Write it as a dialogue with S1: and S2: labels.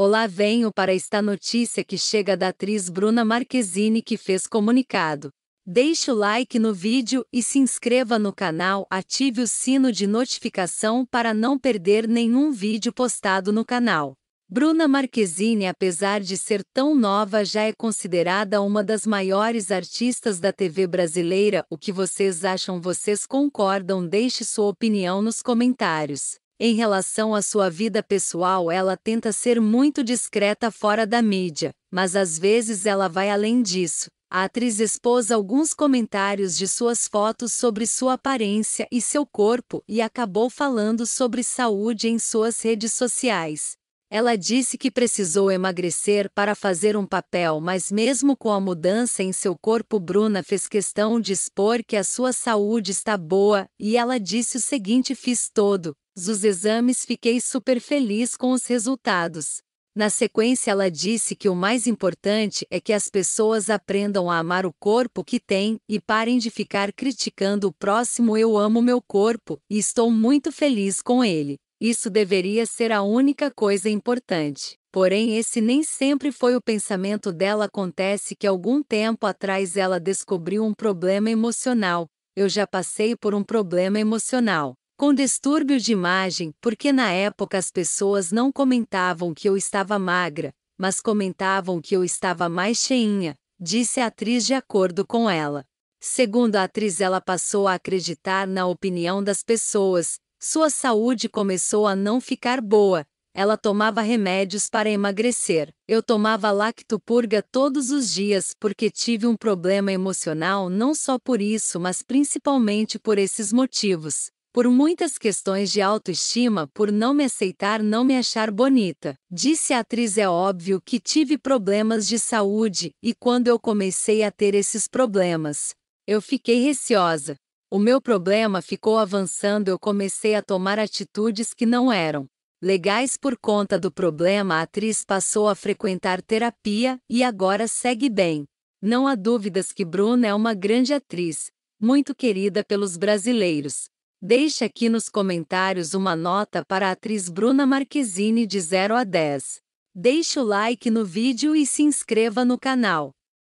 S1: Olá venho para esta notícia que chega da atriz Bruna Marquezine que fez comunicado. Deixe o like no vídeo e se inscreva no canal, ative o sino de notificação para não perder nenhum vídeo postado no canal. Bruna Marquezine, apesar de ser tão nova, já é considerada uma das maiores artistas da TV brasileira. O que vocês acham? Vocês concordam? Deixe sua opinião nos comentários. Em relação à sua vida pessoal, ela tenta ser muito discreta fora da mídia, mas às vezes ela vai além disso. A atriz expôs alguns comentários de suas fotos sobre sua aparência e seu corpo e acabou falando sobre saúde em suas redes sociais. Ela disse que precisou emagrecer para fazer um papel, mas mesmo com a mudança em seu corpo, Bruna fez questão de expor que a sua saúde está boa, e ela disse o seguinte: fiz todo os exames, fiquei super feliz com os resultados. Na sequência, ela disse que o mais importante é que as pessoas aprendam a amar o corpo que têm e parem de ficar criticando o próximo. Eu amo meu corpo e estou muito feliz com ele. Isso deveria ser a única coisa importante. Porém, esse nem sempre foi o pensamento dela. Acontece que algum tempo atrás ela descobriu um problema emocional. Eu já passei por um problema emocional. Com distúrbio de imagem, porque na época as pessoas não comentavam que eu estava magra, mas comentavam que eu estava mais cheinha, disse a atriz de acordo com ela. Segundo a atriz, ela passou a acreditar na opinião das pessoas, sua saúde começou a não ficar boa. Ela tomava remédios para emagrecer. Eu tomava lactopurga todos os dias porque tive um problema emocional não só por isso, mas principalmente por esses motivos por muitas questões de autoestima, por não me aceitar, não me achar bonita. Disse a atriz: é óbvio que tive problemas de saúde, e quando eu comecei a ter esses problemas, eu fiquei receosa. O meu problema ficou avançando, eu comecei a tomar atitudes que não eram legais por conta do problema. A atriz passou a frequentar terapia e agora segue bem. Não há dúvidas que Bruna é uma grande atriz, muito querida pelos brasileiros. Deixe aqui nos comentários uma nota para a atriz Bruna Marquezine de 0 a 10. Deixe o like no vídeo e se inscreva no canal.